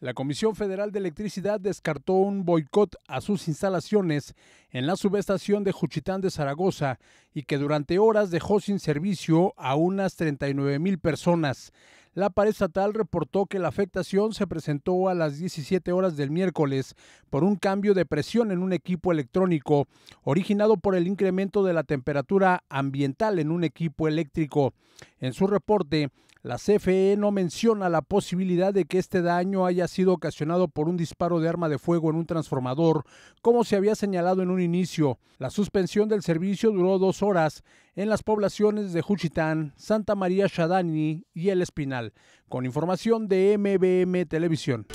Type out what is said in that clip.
La Comisión Federal de Electricidad descartó un boicot a sus instalaciones en la subestación de Juchitán de Zaragoza y que durante horas dejó sin servicio a unas 39 mil personas. La estatal reportó que la afectación se presentó a las 17 horas del miércoles por un cambio de presión en un equipo electrónico, originado por el incremento de la temperatura ambiental en un equipo eléctrico. En su reporte, la CFE no menciona la posibilidad de que este daño haya sido ocasionado por un disparo de arma de fuego en un transformador, como se había señalado en un inicio. La suspensión del servicio duró dos horas en las poblaciones de Juchitán, Santa María Chadani y El Espinal, con información de MBM Televisión.